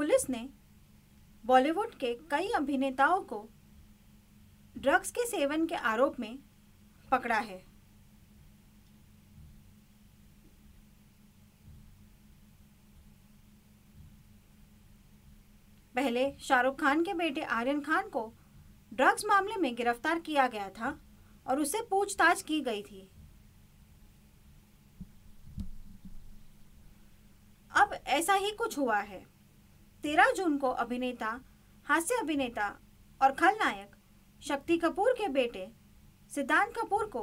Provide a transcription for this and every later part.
police ने बॉलीवुड के कई अभिनेताओं को ड्रग्स के सेवन के आरोप में पकड़ा है पहले शाहरुख खान के बेटे आर्यन खान को ड्रग्स मामले में गिरफ्तार किया गया था और उसे पूछताछ की गई थी अब ऐसा ही कुछ हुआ है तेरह जून को अभिनेता हास्य अभिनेता और खलनायक शक्ति कपूर के बेटे सिद्धांत कपूर को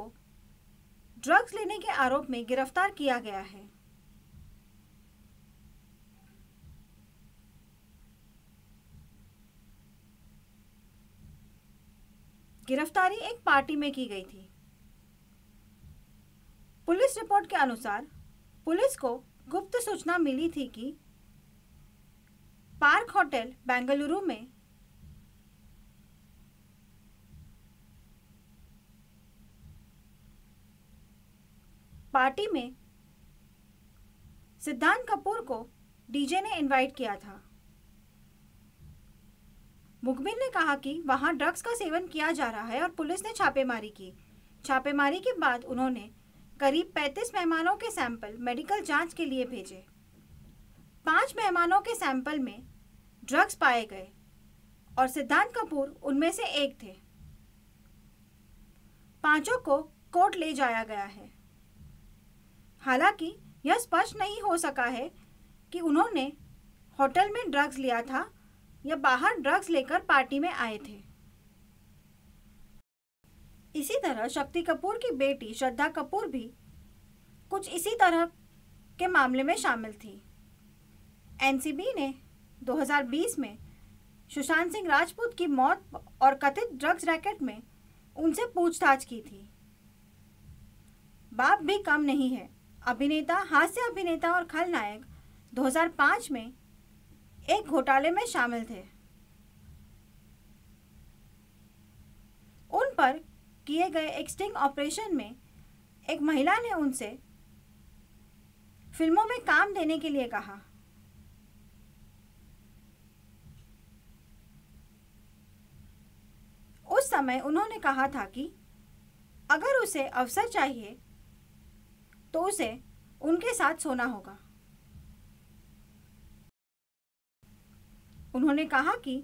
ड्रग्स लेने के आरोप में गिरफ्तार किया गया है गिरफ्तारी एक पार्टी में की गई थी पुलिस रिपोर्ट के अनुसार पुलिस को गुप्त सूचना मिली थी कि पार्क होटल बेंगलुरु में पार्टी में सिद्धांत कपूर को डीजे ने इनवाइट किया था मुखबिर ने कहा कि वहां ड्रग्स का सेवन किया जा रहा है और पुलिस ने छापेमारी की छापेमारी के बाद उन्होंने करीब 35 मेहमानों के सैंपल मेडिकल जांच के लिए भेजे पांच मेहमानों के सैंपल में ड्रग्स पाए गए और सिद्धांत कपूर उनमें से एक थे पांचों को कोर्ट ले जाया गया है हालांकि यह स्पष्ट नहीं हो सका है कि उन्होंने होटल में ड्रग्स लिया था या बाहर ड्रग्स लेकर पार्टी में आए थे इसी तरह शक्ति कपूर की बेटी श्रद्धा कपूर भी कुछ इसी तरह के मामले में शामिल थी एनसीबी ने 2020 में सुशांत सिंह राजपूत की मौत और कथित ड्रग्स रैकेट में उनसे पूछताछ की थी बाप भी कम नहीं है अभिनेता हास्य अभिनेता और खलनायक 2005 में एक घोटाले में शामिल थे उन पर किए गए एक स्टिंग ऑपरेशन में एक महिला ने उनसे फिल्मों में काम देने के लिए कहा समय उन्होंने कहा था कि अगर उसे अवसर चाहिए तो उसे उनके साथ सोना होगा उन्होंने कहा कि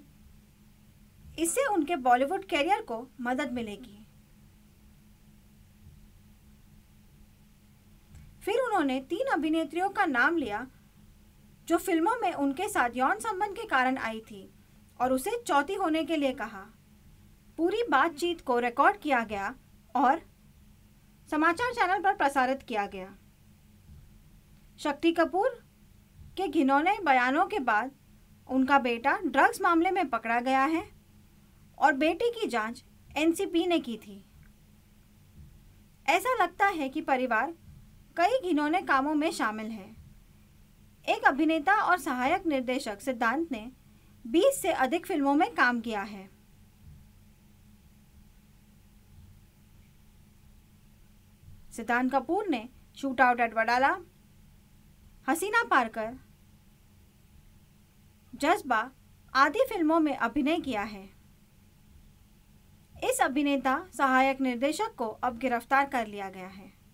इससे उनके बॉलीवुड कैरियर को मदद मिलेगी फिर उन्होंने तीन अभिनेत्रियों का नाम लिया जो फिल्मों में उनके साथ यौन संबंध के कारण आई थी और उसे चौथी होने के लिए कहा पूरी बातचीत को रिकॉर्ड किया गया और समाचार चैनल पर प्रसारित किया गया शक्ति कपूर के घिनौने बयानों के बाद उनका बेटा ड्रग्स मामले में पकड़ा गया है और बेटी की जांच एनसीपी ने की थी ऐसा लगता है कि परिवार कई घिनौने कामों में शामिल है एक अभिनेता और सहायक निर्देशक सिद्धांत ने 20 से अधिक फिल्मों में काम किया है सिद्धांत कपूर ने shootout at Wadala Haseena Parkar Jazbaa आदि फिल्मों में अभिनय किया है इस अभिनेता सहायक निर्देशक को अब गिरफ्तार कर लिया गया है